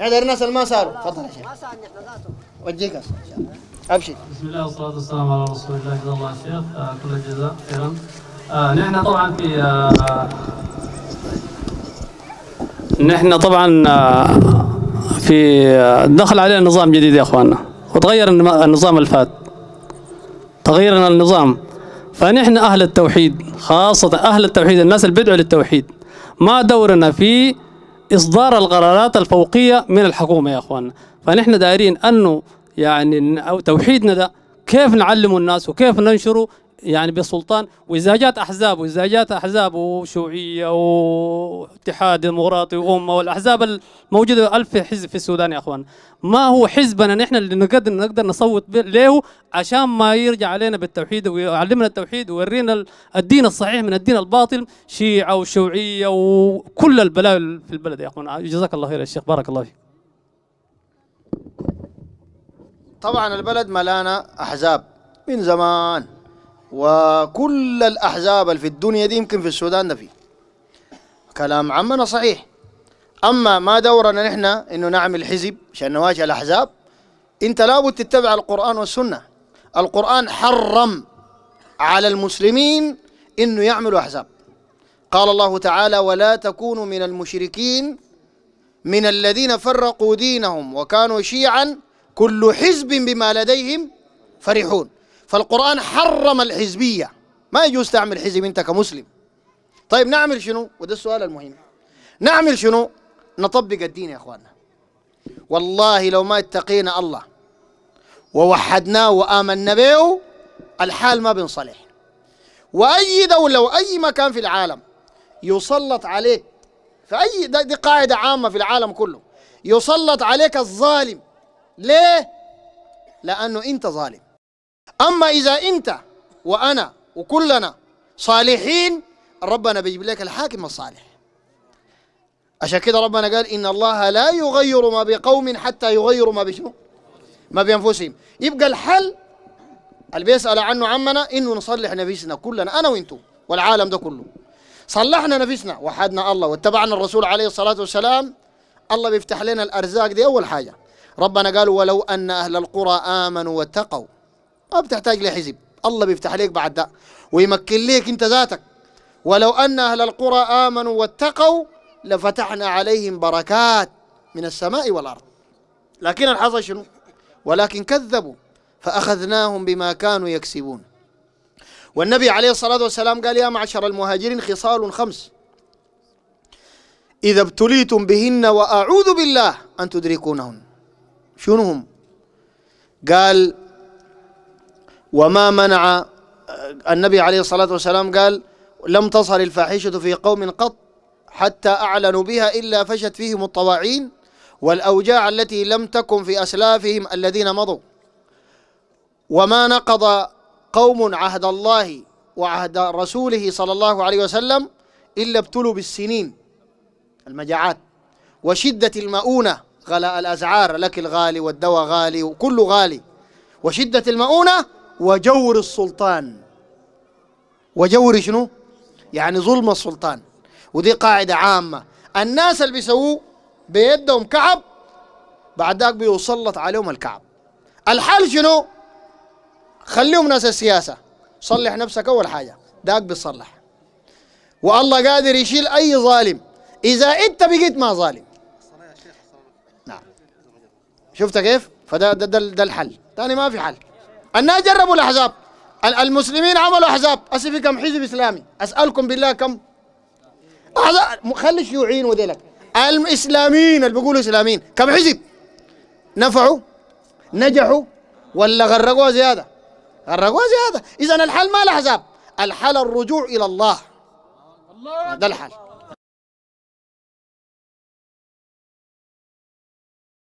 الناس اللي ما سالوا تفضل يا شيخ ما صار نحن ذاته وجيك ان شاء الله ابشر بسم الله والصلاه والسلام على رسول الله جزاه الله الشيخ آه، كل الجزاء خيرا آه، نحن طبعا في آه، نحن طبعا في دخل علينا نظام جديد يا اخواننا وتغير النظام الفات تغيرنا النظام فنحن اهل التوحيد خاصه اهل التوحيد الناس اللي بدعوا للتوحيد ما دورنا في اصدار القرارات الفوقيه من الحكومه يا اخواننا فنحن دايرين انه يعني توحيدنا ده كيف نعلم الناس وكيف ننشره يعني بسلطان واذا جات احزاب واذا جات احزاب وشيوعيه واتحاد ديمقراطي وامه والاحزاب الموجوده ألف حزب في السودان يا اخوان ما هو حزبنا نحن اللي نقدر نقدر نصوت له عشان ما يرجع علينا بالتوحيد ويعلمنا التوحيد ويورينا الدين الصحيح من الدين الباطل شيعه وشيوعيه وكل البلاوي في البلد يا اخوان جزاك الله خير يا شيخ بارك الله فيك طبعا البلد ملانه احزاب من زمان وكل الأحزاب في الدنيا دي يمكن في السودان ده فيه كلام عمنا صحيح أما ما دورنا نحن إنه نعمل حزب عشان نواجه الأحزاب أنت لابد تتبع القرآن والسنة القرآن حرم على المسلمين إنه يعملوا أحزاب قال الله تعالى ولا تكونوا من المشركين من الذين فرقوا دينهم وكانوا شيعا كل حزب بما لديهم فرحون فالقرآن حرم الحزبية ما يجوز تعمل حزب أنت كمسلم طيب نعمل شنو وده السؤال المهم نعمل شنو نطبق الدين يا أخواننا والله لو ما اتقينا الله ووحدناه وآمنا به الحال ما بنصلح وأي دولة وأي مكان في العالم يسلط عليك في أي دي قاعدة عامة في العالم كله يسلط عليك الظالم ليه؟ لأنه أنت ظالم أما إذا أنت وأنا وكلنا صالحين ربنا بيجيب لك الحاكم الصالح عشان كده ربنا قال إن الله لا يغير ما بقوم حتى يغيروا ما بشنو ما بأنفسهم يبقى الحل اللي بيسأل عنه عمنا إنه نصلح نفسنا كلنا أنا وإنتم والعالم ده كله صلحنا نفسنا وحدنا الله واتبعنا الرسول عليه الصلاة والسلام الله بيفتح لنا الأرزاق دي أول حاجة ربنا قال ولو أن أهل القرى آمنوا واتقوا ما بتحتاج لحزب الله بيفتح عليك بعد ده ويمكن ليك انت ذاتك ولو ان اهل القرى امنوا واتقوا لفتحنا عليهم بركات من السماء والارض لكن الحظ شنو ولكن كذبوا فاخذناهم بما كانوا يكسبون والنبي عليه الصلاه والسلام قال يا معشر المهاجرين خصال خمس إذا ابتليتم بهن وأعوذ بالله أن تدركونهن شنو هم قال وما منع آه، النبي عليه الصلاة والسلام قال لم تصل الفاحشة في قوم قط حتى أعلنوا بها إلا فشت فيهم الطواعين والأوجاع التي لم تكن في أسلافهم الذين مضوا وما نقض قوم عهد الله وعهد رسوله صلى الله عليه وسلم إلا ابتلوا بالسنين المجاعات وشدة المؤونة غلاء الأزعار لك الغالي والدواء غالي وكله غالي وشدة المؤونة وجور السلطان وجور شنو يعني ظلم السلطان ودي قاعدة عامة الناس اللي بيسووه بيدهم كعب بعد ذاك بيسلط عليهم الكعب الحل شنو خليهم ناس السياسة صلح نفسك أول حاجة ذاك بيصلح والله قادر يشيل أي ظالم إذا أنت بقيت ما ظالم نعم شفت كيف فده ده, ده, ده الحل تاني ما في حل الناس جربوا الأحزاب المسلمين عملوا أحزاب أسي في كم حزب إسلامي أسألكم بالله كم أحزاب خلي الشيوعيين وذلك الإسلاميين اللي بيقولوا إسلاميين كم حزب نفعوا نجحوا ولا غرقوها زيادة غرقوها زيادة إذا الحل ما الأحزاب الحل الرجوع إلى الله ده الحل